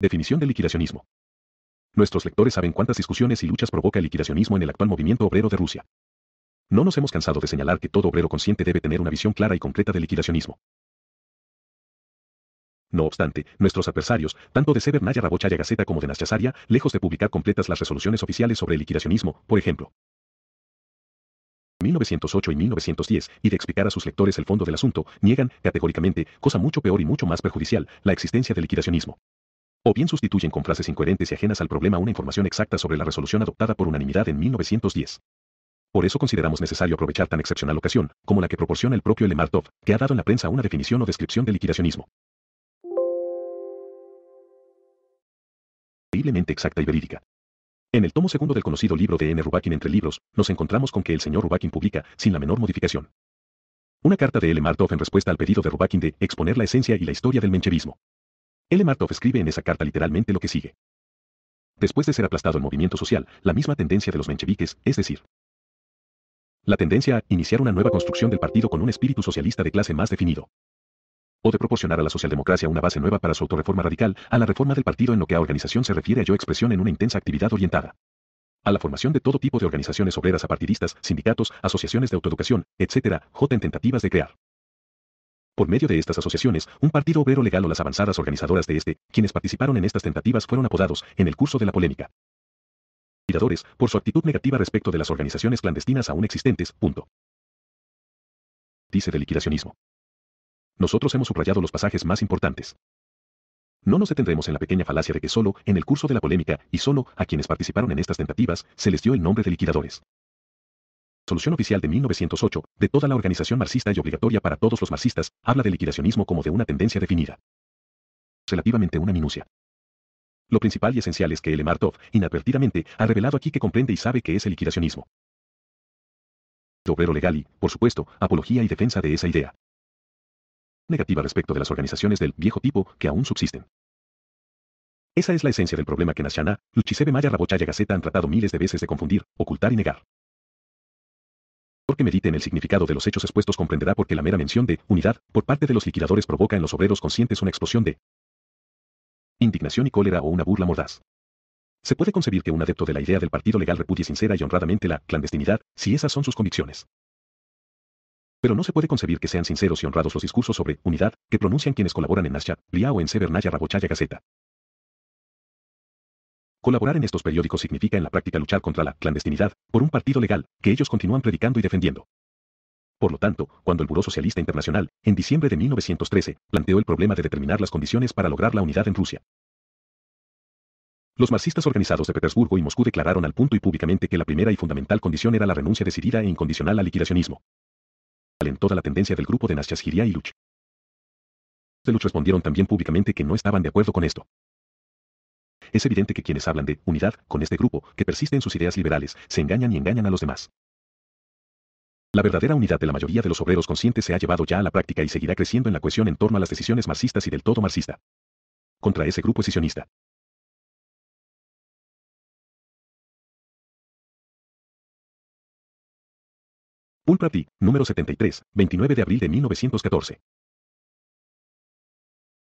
Definición del liquidacionismo. Nuestros lectores saben cuántas discusiones y luchas provoca el liquidacionismo en el actual movimiento obrero de Rusia. No nos hemos cansado de señalar que todo obrero consciente debe tener una visión clara y completa del liquidacionismo. No obstante, nuestros adversarios, tanto de Severnaya Rabochaya Gaceta como de Naschasaria, lejos de publicar completas las resoluciones oficiales sobre el liquidacionismo, por ejemplo, 1908 y 1910, y de explicar a sus lectores el fondo del asunto, niegan, categóricamente, cosa mucho peor y mucho más perjudicial, la existencia del liquidacionismo o bien sustituyen con frases incoherentes y ajenas al problema una información exacta sobre la resolución adoptada por unanimidad en 1910. Por eso consideramos necesario aprovechar tan excepcional ocasión, como la que proporciona el propio Lemartov, que ha dado en la prensa una definición o descripción de liquidacionismo. Increíblemente exacta y verídica. En el tomo segundo del conocido libro de N. Rubakin entre libros, nos encontramos con que el señor Rubakin publica, sin la menor modificación, una carta de L. Martov en respuesta al pedido de Rubakin de exponer la esencia y la historia del menchevismo. L. Martov escribe en esa carta literalmente lo que sigue. Después de ser aplastado el movimiento social, la misma tendencia de los mencheviques, es decir, la tendencia a iniciar una nueva construcción del partido con un espíritu socialista de clase más definido, o de proporcionar a la socialdemocracia una base nueva para su autorreforma radical, a la reforma del partido en lo que a organización se refiere a yo expresión en una intensa actividad orientada a la formación de todo tipo de organizaciones obreras a partidistas, sindicatos, asociaciones de autoeducación, etc., J en tentativas de crear por medio de estas asociaciones, un partido obrero legal o las avanzadas organizadoras de este, quienes participaron en estas tentativas fueron apodados, en el curso de la polémica, tiradores, por su actitud negativa respecto de las organizaciones clandestinas aún existentes, punto. Dice de liquidacionismo. Nosotros hemos subrayado los pasajes más importantes. No nos detendremos en la pequeña falacia de que solo, en el curso de la polémica, y solo, a quienes participaron en estas tentativas, se les dio el nombre de liquidadores. Solución oficial de 1908, de toda la organización marxista y obligatoria para todos los marxistas, habla del liquidacionismo como de una tendencia definida. Relativamente una minucia. Lo principal y esencial es que L. Martov, inadvertidamente, ha revelado aquí que comprende y sabe que es el liquidacionismo. Obrero legal y, por supuesto, apología y defensa de esa idea. Negativa respecto de las organizaciones del viejo tipo que aún subsisten. Esa es la esencia del problema que Nashana, Luchisebe Maya Rabochaya Gaceta han tratado miles de veces de confundir, ocultar y negar. Porque medite en el significado de los hechos expuestos comprenderá por qué la mera mención de unidad por parte de los liquidadores provoca en los obreros conscientes una explosión de indignación y cólera o una burla mordaz. Se puede concebir que un adepto de la idea del partido legal repudie sincera y honradamente la clandestinidad, si esas son sus convicciones. Pero no se puede concebir que sean sinceros y honrados los discursos sobre unidad que pronuncian quienes colaboran en Nasha, Bria o en Severnaya Rabochaya Gaceta. Colaborar en estos periódicos significa en la práctica luchar contra la clandestinidad, por un partido legal, que ellos continúan predicando y defendiendo. Por lo tanto, cuando el Buró Socialista Internacional, en diciembre de 1913, planteó el problema de determinar las condiciones para lograr la unidad en Rusia, los marxistas organizados de Petersburgo y Moscú declararon al punto y públicamente que la primera y fundamental condición era la renuncia decidida e incondicional al liquidacionismo. Alentó la tendencia del grupo de Naschaskiria y Luch. De Luch respondieron también públicamente que no estaban de acuerdo con esto. Es evidente que quienes hablan de unidad con este grupo, que persiste en sus ideas liberales, se engañan y engañan a los demás. La verdadera unidad de la mayoría de los obreros conscientes se ha llevado ya a la práctica y seguirá creciendo en la cohesión en torno a las decisiones marxistas y del todo marxista. Contra ese grupo sesionista. número 73, 29 de abril de 1914.